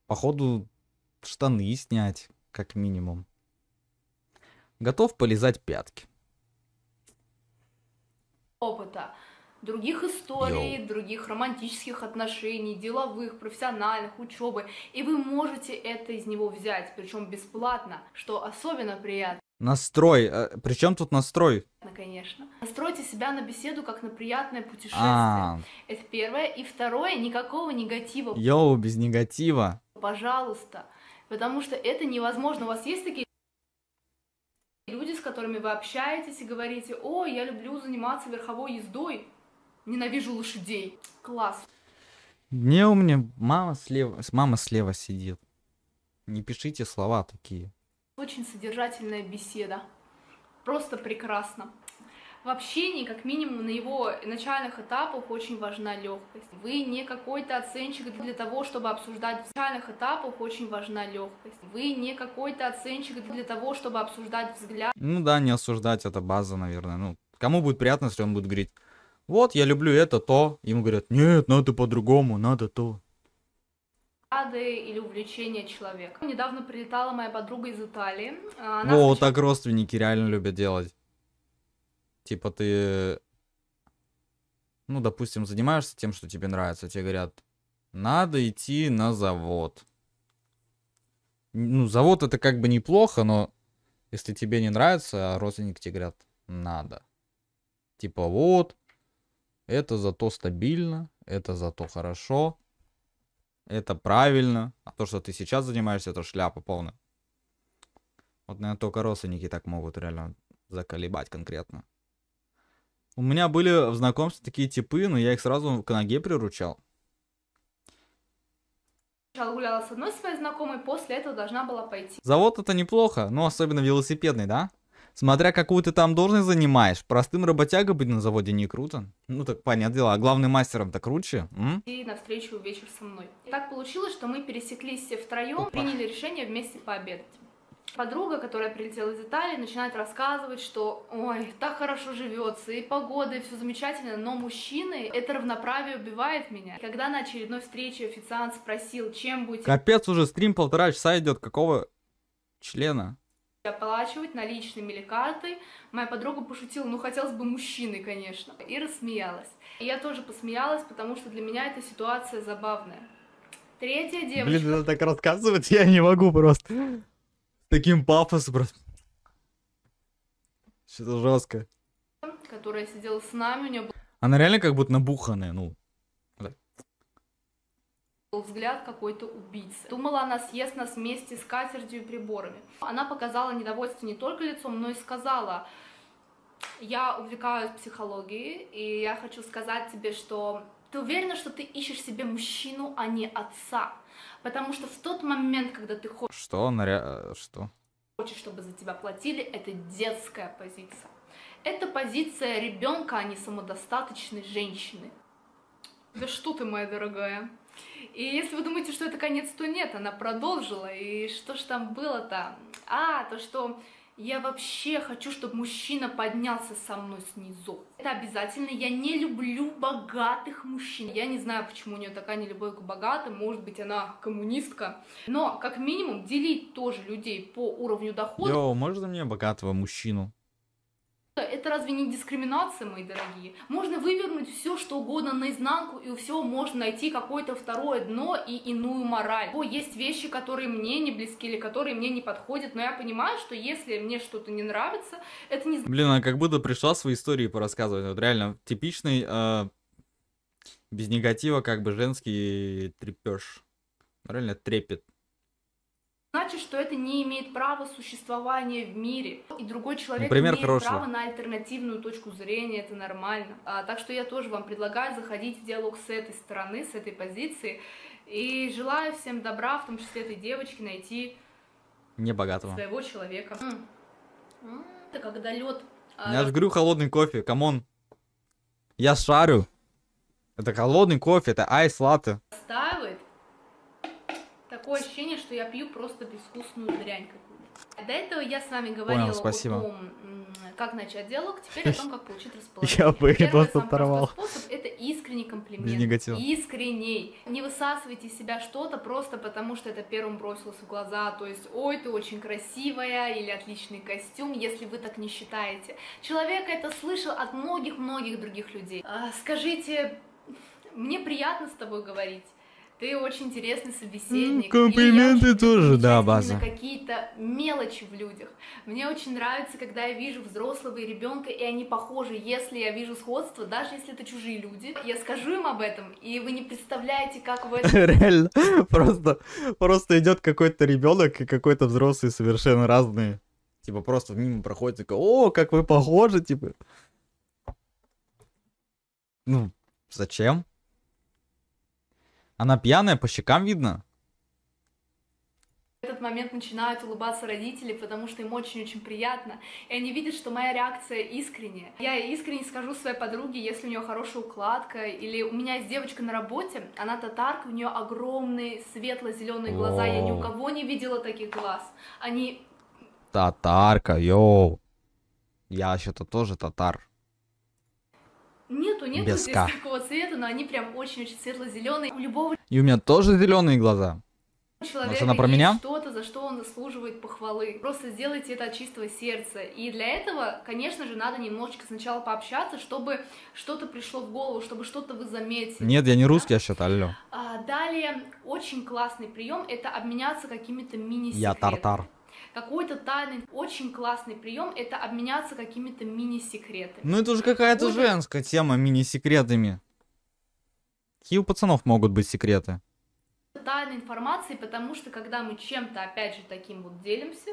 Походу, штаны снять, как минимум готов полезать пятки. Опыта, других историй, Йоу. других романтических отношений, деловых, профессиональных, учебы. И вы можете это из него взять, причем бесплатно, что особенно приятно. Настрой. А, э, Причем тут настрой? Конечно. Настройте себя на беседу как на приятное путешествие. А -а -а. Это первое. И второе, никакого негатива. Йоу, без негатива. Пожалуйста. Потому что это невозможно. У вас есть такие которыми вы общаетесь и говорите, о, я люблю заниматься верховой ездой, ненавижу лошадей. Класс. Не у меня мама слева, мама слева сидит. Не пишите слова такие. Очень содержательная беседа. Просто прекрасно в общении, как минимум на его начальных этапах, очень важна легкость. Вы не какой-то оценщик для того, чтобы обсуждать в начальных этапах, очень важна легкость. Вы не какой-то оценщик для того, чтобы обсуждать взгляд. Ну да, не осуждать, это база, наверное. Ну, кому будет приятно, если он будет говорить, вот, я люблю это, то. Ему говорят, нет, надо по-другому, надо то взгляды или увлечение человека. Недавно прилетала моя подруга из Италии. Она Во, очень... так родственники реально любят делать. Типа ты, ну, допустим, занимаешься тем, что тебе нравится. Тебе говорят, надо идти на завод. Ну, завод это как бы неплохо, но если тебе не нравится, а родственники тебе говорят, надо. Типа вот, это зато стабильно, это зато хорошо, это правильно, а то, что ты сейчас занимаешься, это шляпа полная. Вот, наверное, только родственники так могут реально заколебать конкретно. У меня были в знакомстве такие типы, но я их сразу к ноге приручал. Сначала гуляла с одной своей знакомой, после этого должна была пойти. Завод это неплохо, но ну, особенно велосипедный, да? Смотря какую ты там должность занимаешь, простым работягой быть на заводе не круто. Ну так понятное дело, а главным мастером-то круче. М? И навстречу вечер со мной. И так получилось, что мы пересеклись все втроем, Опа. приняли решение вместе пообедать. Подруга, которая прилетела из Италии, начинает рассказывать, что «Ой, так хорошо живется, и погода, и все замечательно, но мужчины, это равноправие убивает меня». И когда на очередной встрече официант спросил, чем будете... Капец, уже стрим полтора часа идет, какого члена? оплачивать наличными или картой. Моя подруга пошутила, ну хотелось бы мужчины, конечно, и рассмеялась. И я тоже посмеялась, потому что для меня эта ситуация забавная. Третья девочка... Блин, надо так рассказывать, я не могу просто таким пафосом, брат. Что-то жестко. Которая сидела с нами, у нее был... Она реально как будто набуханная, ну. Был взгляд какой-то убийцы. Думала, она съест нас вместе с катертью и приборами. Она показала недовольство не только лицом, но и сказала, я увлекаюсь психологией, и я хочу сказать тебе, что ты уверена, что ты ищешь себе мужчину, а не отца. Потому что в тот момент, когда ты хочешь... Что? Наря... Э, что? Хочешь, чтобы за тебя платили, это детская позиция. Это позиция ребенка, а не самодостаточной женщины. Да что ты, моя дорогая? И если вы думаете, что это конец, то нет, она продолжила. И что ж там было-то? А, то, что я вообще хочу, чтобы мужчина поднялся со мной снизу. Это обязательно. Я не люблю богатых мужчин. Я не знаю, почему у нее такая нелюбовь к богатым. Может быть, она коммунистка. Но, как минимум, делить тоже людей по уровню дохода. Йоу, можно мне богатого мужчину? Это разве не дискриминация, мои дорогие? Можно вывернуть все, что угодно наизнанку, и у всего можно найти какое-то второе дно и иную мораль. О, есть вещи, которые мне не близки или которые мне не подходят, но я понимаю, что если мне что-то не нравится, это не... Блин, она как будто пришла свои истории порассказывать. Вот реально типичный, э, без негатива, как бы женский трепеж. Реально трепет значит, что это не имеет права существования в мире. И другой человек Пример имеет хорошего. право на альтернативную точку зрения, это нормально. А, так что я тоже вам предлагаю заходить в диалог с этой стороны, с этой позиции. И желаю всем добра, в том числе этой девочке, найти не своего человека. М -м -м, это когда лед. А... Я же говорю холодный кофе, камон. Я шарю. Это холодный кофе, это айс латте. Стар такое ощущение, что я пью просто безвкусную дрянь какую-то. До этого я с вами говорила Понял, спасибо. о том, как начать диалог, теперь о том, как получить расположение. Я бы Первый просто оторвал. способ — это искренний комплимент. Без негатива. Искренний. Не высасывайте из себя что-то просто потому, что это первым бросилось в глаза. То есть, ой, ты очень красивая или отличный костюм, если вы так не считаете. Человек это слышал от многих-многих других людей. А, скажите, мне приятно с тобой говорить. Ты очень интересный собеседник. Ну, комплименты тоже, да, база. какие-то мелочи в людях. Мне очень нравится, когда я вижу взрослого и ребенка, и они похожи. Если я вижу сходство, даже если это чужие люди, я скажу им об этом, и вы не представляете, как в этом... Реально, просто, просто идет какой-то ребенок и какой-то взрослый совершенно разные. Типа просто мимо проходит, такой, о, как вы похожи, типа. Ну, зачем? Она пьяная, по щекам видно. В этот момент начинают улыбаться родители, потому что им очень-очень приятно. И они видят, что моя реакция искренняя. Я искренне скажу своей подруге, если у нее хорошая укладка, или у меня есть девочка на работе, она татарка, у нее огромные светло-зеленые глаза. Я ни у кого не видела таких глаз. Они... Татарка, йоу. Я вообще-то тоже татар. Нету, нету Без здесь такого цвета цвета, но они прям очень-очень светло-зеленые. У любого И у меня тоже зеленые глаза. человека Может, она про меня? что-то, за что он заслуживает похвалы. Просто сделайте это от чистого сердца. И для этого, конечно же, надо немножечко сначала пообщаться, чтобы что-то пришло в голову, чтобы что-то вы заметили. Нет, я не русский, я считаю, А, Далее очень классный прием – это обменяться какими-то мини-секретами. Я тартар. Какой-то тайный, очень классный прием – это обменяться какими-то мини-секретами. Ну это уже какая-то женская тема мини-секретами. Какие у пацанов могут быть секреты? Тайной информации, потому что когда мы чем-то, опять же, таким вот делимся,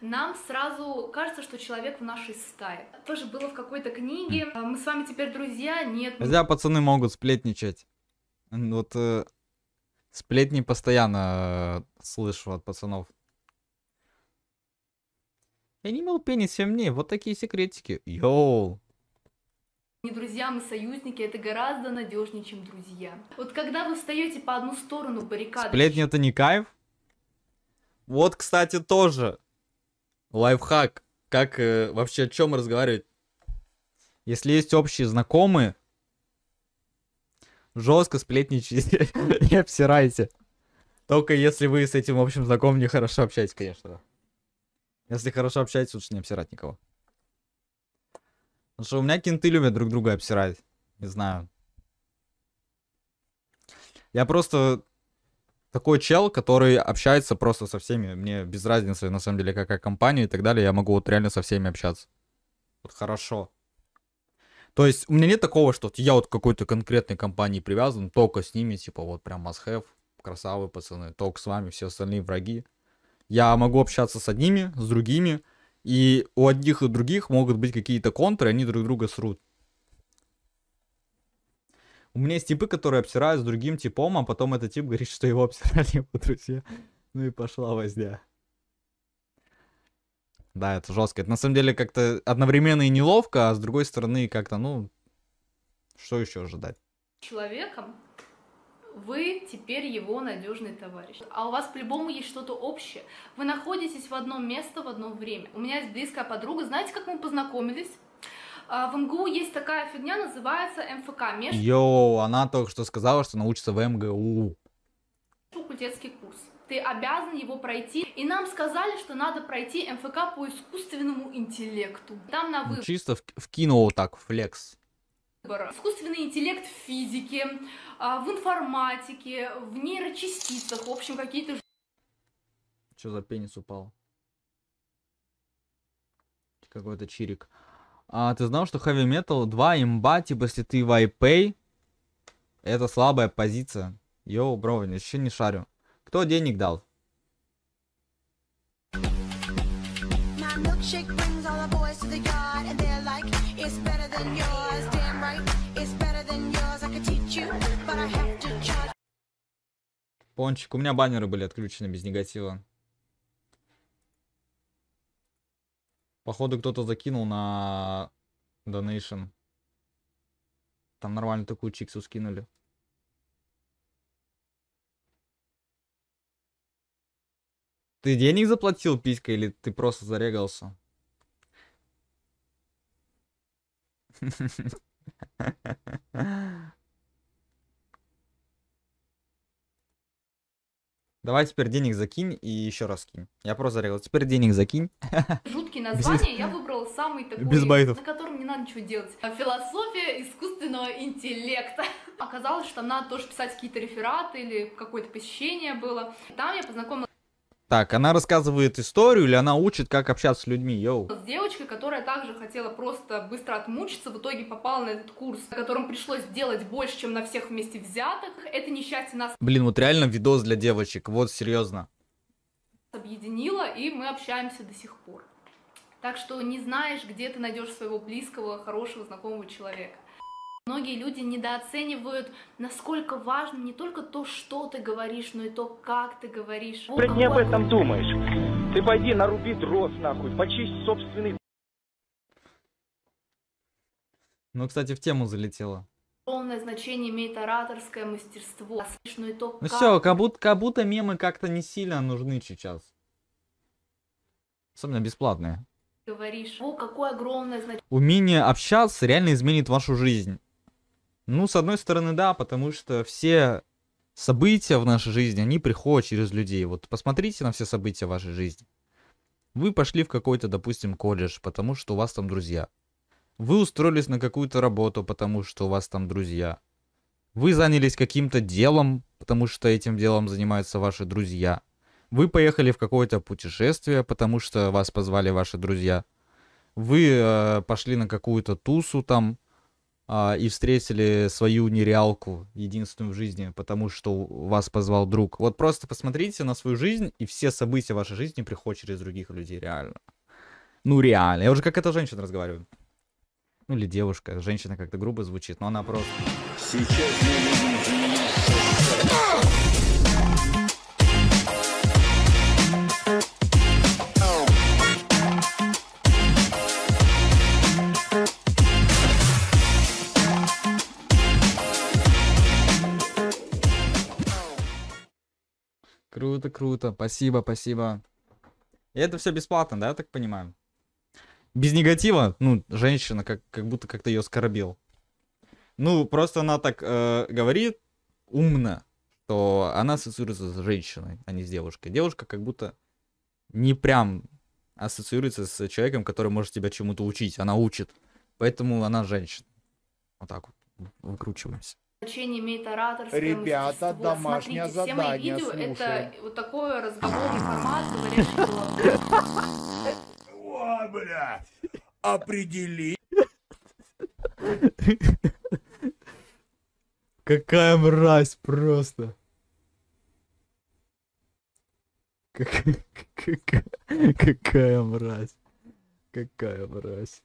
нам сразу кажется, что человек в нашей стае. Тоже было в какой-то книге. Хм. Мы с вами теперь друзья, нет. Хотя пацаны могут сплетничать. Вот э, сплетни постоянно э, слышу от пацанов. Я не имел пенис всем мне, вот такие секретики. Йоу. Не друзья, мы союзники, это гораздо надежнее, чем друзья. Вот когда вы встаете по одну сторону баррикады... Сплетни это не кайф? Вот, кстати, тоже лайфхак. Как э, вообще о чем разговаривать? Если есть общие знакомые, жестко сплетничайте и обсирайте. Только если вы с этим общим знакомым не хорошо общаетесь, конечно. Если хорошо общаетесь, лучше не обсирать никого. Потому что у меня кенты любят друг друга обсирать. Не знаю. Я просто такой чел, который общается просто со всеми. Мне без разницы, на самом деле, какая компания и так далее. Я могу вот реально со всеми общаться. Вот хорошо. То есть у меня нет такого, что я вот к какой-то конкретной компании привязан, только с ними, типа вот прям must have, красавы пацаны, только с вами, все остальные враги. Я могу общаться с одними, с другими, и у одних и других могут быть какие-то контры, они друг друга срут. У меня есть типы, которые обсирают с другим типом, а потом этот тип говорит, что его обсирали его друзья. Ну и пошла возня. Да, это жестко. Это на самом деле как-то одновременно и неловко, а с другой стороны как-то, ну, что еще ожидать? Человеком, вы теперь его надежный товарищ. А у вас по-любому есть что-то общее. Вы находитесь в одном месте в одно время. У меня есть близкая подруга. Знаете, как мы познакомились? А, в МГУ есть такая фигня, называется МФК. Меж... Йоу, она только что сказала, что научится в МГУ. Факультетский курс. Ты обязан его пройти. И нам сказали, что надо пройти МФК по искусственному интеллекту. Там на выбор. Чисто в- вкинул так флекс выбор. Искусственный интеллект в физике, а, в информатике, в нейрочастицах, в общем, какие-то... Что за пенис упал? Какой-то чирик. А ты знал, что Heavy Metal 2 имба, типа, если ты вайпей, это слабая позиция. Йоу, бро, еще не шарю. Кто денег дал? Пончик, у меня баннеры были отключены без негатива. Походу кто-то закинул на Donation. Там нормально такую чиксу скинули. Ты денег заплатил, писька, или ты просто зарегался? Давай теперь денег закинь и еще раз кинь. Я прозорел. Теперь денег закинь. Жуткие названия. Без... Я выбрал самый такой, Без байтов. на котором не надо ничего делать. А философия искусственного интеллекта. Оказалось, что там надо тоже писать какие-то рефераты или какое-то посещение было. Там я познакомилась так, она рассказывает историю или она учит, как общаться с людьми, йоу? С девочкой, которая также хотела просто быстро отмучиться, в итоге попала на этот курс, на котором пришлось делать больше, чем на всех вместе взятых. Это несчастье нас... Блин, вот реально видос для девочек, вот серьезно. Объединила и мы общаемся до сих пор. Так что не знаешь, где ты найдешь своего близкого, хорошего, знакомого человека. Многие люди недооценивают, насколько важно не только то, что ты говоришь, но и то, как ты говоришь. Ты не об этом думаешь. Ты пойди наруби дрозд, нахуй, почисть собственный... Ну, кстати, в тему залетело. Полное значение имеет ораторское мастерство. Ну, и то, ну как... все, как будто, как будто мемы как-то не сильно нужны сейчас. Особенно бесплатные. Говоришь, о, какое огромное значение. Умение общаться реально изменит вашу жизнь. Ну, с одной стороны, да, потому что все события в нашей жизни, они приходят через людей. Вот посмотрите на все события вашей жизни. Вы пошли в какой-то, допустим, колледж, потому что у вас там друзья. Вы устроились на какую-то работу, потому что у вас там друзья. Вы занялись каким-то делом, потому что этим делом занимаются ваши друзья. Вы поехали в какое-то путешествие, потому что вас позвали ваши друзья. Вы э, пошли на какую-то тусу там, а, и встретили свою нереалку, единственную в жизни, потому что вас позвал друг. Вот просто посмотрите на свою жизнь, и все события вашей жизни приходят через других людей, реально. Ну, реально. Я уже как эта женщина разговариваю. Ну, или девушка. Женщина как-то грубо звучит, но она просто... Сейчас я Круто, круто. Спасибо, спасибо. И это все бесплатно, да, я так понимаю? Без негатива, ну, женщина как, как будто как-то ее скорбил. Ну, просто она так э, говорит умно, То она ассоциируется с женщиной, а не с девушкой. Девушка как будто не прям ассоциируется с человеком, который может тебя чему-то учить. Она учит. Поэтому она женщина. Вот так вот выкручиваемся значение имеет ораторское Ребята, мастерство. домашнее Смотрите, задание, все мои видео слушаем. это вот такой разговорный формат, говорящего... О, блядь! Определи! Какая мразь просто! Какая, какая, какая мразь! Какая мразь!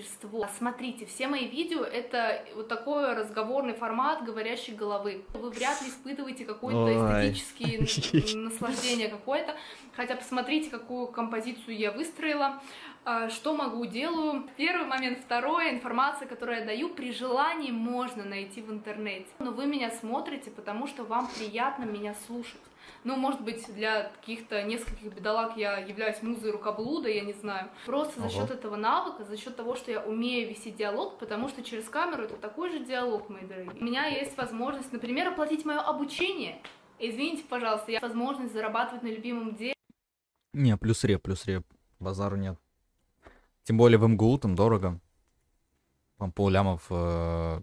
мастерство. А смотрите, все мои видео это вот такой разговорный формат говорящей головы. Вы вряд ли испытываете какое-то эстетическое наслаждение какое-то. Хотя посмотрите, какую композицию я выстроила, а, что могу, делаю. Первый момент, второе, информация, которую я даю, при желании можно найти в интернете. Но вы меня смотрите, потому что вам приятно меня слушать. Ну, может быть, для каких-то нескольких бедолаг я являюсь музой рукоблуда, я не знаю. Просто ага. за счет этого навыка, за счет того, что я умею вести диалог, потому что через камеру это такой же диалог, мои дорогие. У меня есть возможность, например, оплатить мое обучение. Извините, пожалуйста, я возможность зарабатывать на любимом деле. Не, плюс реп, плюс реп. Базару нет. Тем более в МГУ там дорого. Там полулямов... Э...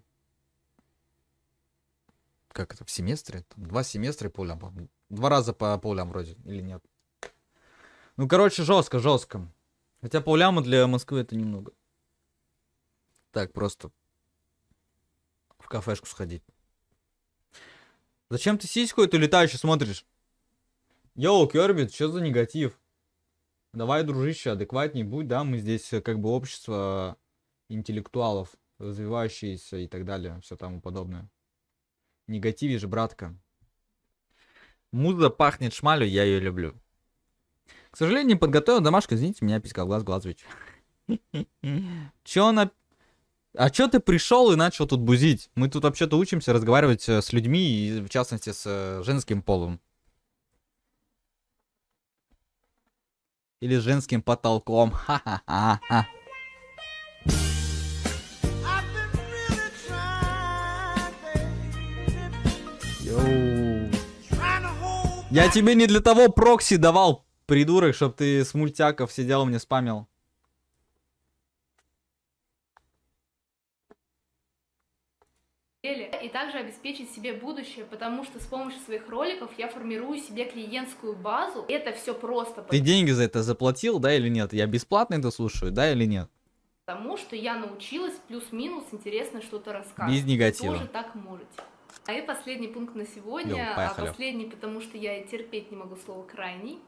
Как это, в семестре? Там два семестра и полляма. Два раза по полям вроде, или нет. Ну, короче, жестко, жестко. Хотя полляма для Москвы это немного. Так, просто в кафешку сходить. Зачем ты сиську эту летающую смотришь? Йоу, Кербит, что за негатив? Давай, дружище, адекватней будь, да, мы здесь э, как бы общество интеллектуалов, развивающиеся и так далее, все тому подобное. Негативишь, братка. Муза пахнет шмалью, я ее люблю. К сожалению, не подготовил домашку, извините меня, писькоглаз Глазович. Чё на... А чё ты пришел и начал тут бузить? Мы тут вообще-то учимся разговаривать э, с людьми, и в частности с э, женским полом. Или с женским потолком. Ха-ха-ха-ха. Йоу. Я тебе не для того прокси давал, придурок, чтоб ты с мультяков сидел мне спамил. и также обеспечить себе будущее, потому что с помощью своих роликов я формирую себе клиентскую базу. Это все просто. Ты деньги за это заплатил, да или нет? Я бесплатно это слушаю, да или нет? Потому что я научилась плюс-минус интересно что-то рассказывать. Без негатива. Вы тоже так можете. А и последний пункт на сегодня, ну, последний, потому что я терпеть не могу слово «крайний»,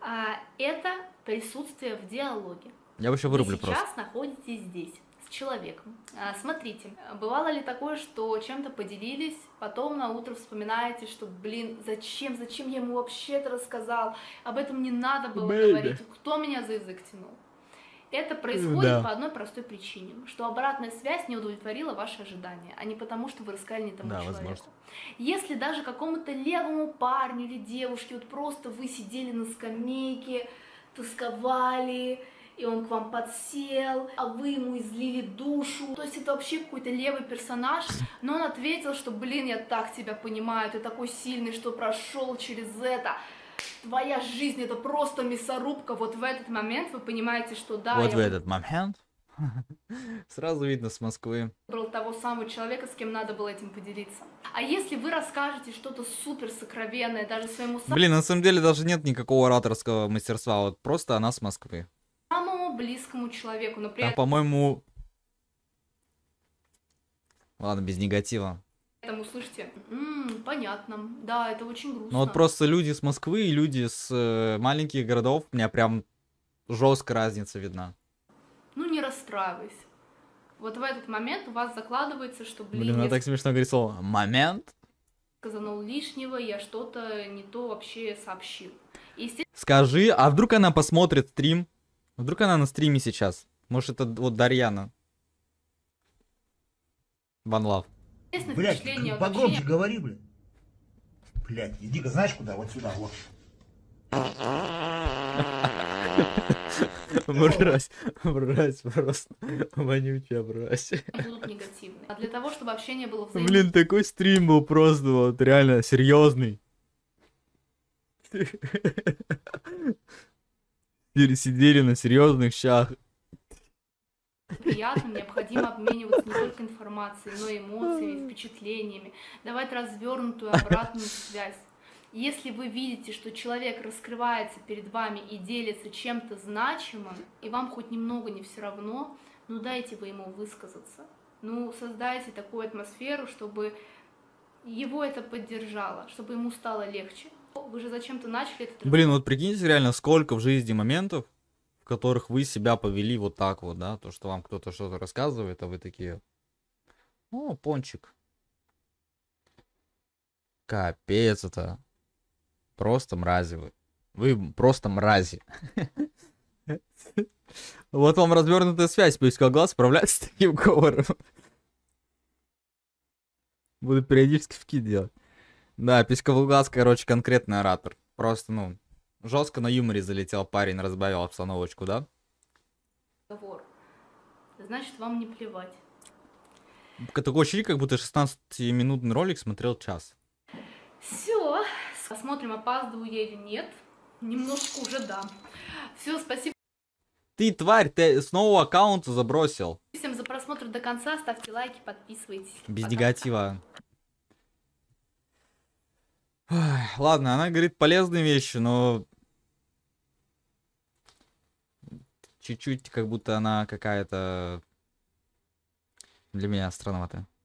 а, это присутствие в диалоге. Я вообще вырублю Вы сейчас находитесь здесь с человеком. А, смотрите, бывало ли такое, что чем-то поделились, потом на утро вспоминаете, что, блин, зачем, зачем я ему вообще это рассказал, об этом не надо было Baby. говорить, кто меня за язык тянул? Это происходит да. по одной простой причине, что обратная связь не удовлетворила ваши ожидания, а не потому, что вы рассказали не тому да, человеку. Возможно. Если даже какому-то левому парню или девушке вот просто вы сидели на скамейке, тосковали, и он к вам подсел, а вы ему излили душу. То есть это вообще какой-то левый персонаж, но он ответил, что, блин, я так тебя понимаю, ты такой сильный, что прошел через это твоя жизнь это просто мясорубка, вот в этот момент вы понимаете, что да. Вот я... в этот момент. Сразу видно с Москвы. Был того самого человека, с кем надо было этим поделиться. А если вы расскажете что-то супер сокровенное даже своему... Блин, на самом деле даже нет никакого ораторского мастерства, вот просто она с Москвы. Самому близкому человеку, но Да, по-моему... Ладно, без негатива там услышите, м-м, понятно, да, это очень грустно. Ну вот просто люди с Москвы и люди с э, маленьких городов, у меня прям жесткая разница видна. Ну не расстраивайся. Вот в этот момент у вас закладывается, что, блин... Блин, она я... так смешно говорит слово «момент». Сказанул лишнего, я что-то не то вообще сообщил. Естественно... Скажи, а вдруг она посмотрит стрим? Вдруг она на стриме сейчас? Может, это вот Дарьяна? Ван Лав. Интересное блядь, впечатление погромче вообще. говори, блядь. Блядь, иди-ка знаешь куда? Вот сюда, вот. Мразь, мразь просто, вонючая мразь. Будут А для того, чтобы общение было взаимно... Блин, такой стрим был просто вот реально серьезный. Сидели на серьезных щах приятным, необходимо обмениваться не только информацией, но и эмоциями, впечатлениями, давать развернутую обратную связь. Если вы видите, что человек раскрывается перед вами и делится чем-то значимым, и вам хоть немного не все равно, ну дайте вы ему высказаться. Ну, создайте такую атмосферу, чтобы его это поддержало, чтобы ему стало легче. Вы же зачем-то начали этот Блин, вот прикиньте реально, сколько в жизни моментов, которых вы себя повели вот так вот, да, то, что вам кто-то что-то рассказывает, а вы такие, о, пончик. Капец это. Просто мрази вы. Вы просто мрази. Вот вам развернутая связь, пусть глаз справляется с таким говором. Буду периодически вкид делать. Да, Писькоглаз, короче, конкретный оратор. Просто, ну, Жестко на юморе залетел парень, разбавил обстановочку, да? Договор. Значит, вам не плевать. Такое ощущение, как будто 16-минутный ролик смотрел час. Все. Посмотрим, опаздываю я или нет. Немножко уже да. Все, спасибо. Ты тварь, ты снова аккаунт забросил. Всем за просмотр до конца, ставьте лайки, подписывайтесь. Без Пока. негатива. Ладно, она говорит полезные вещи, но чуть-чуть как будто она какая-то для меня странноватая.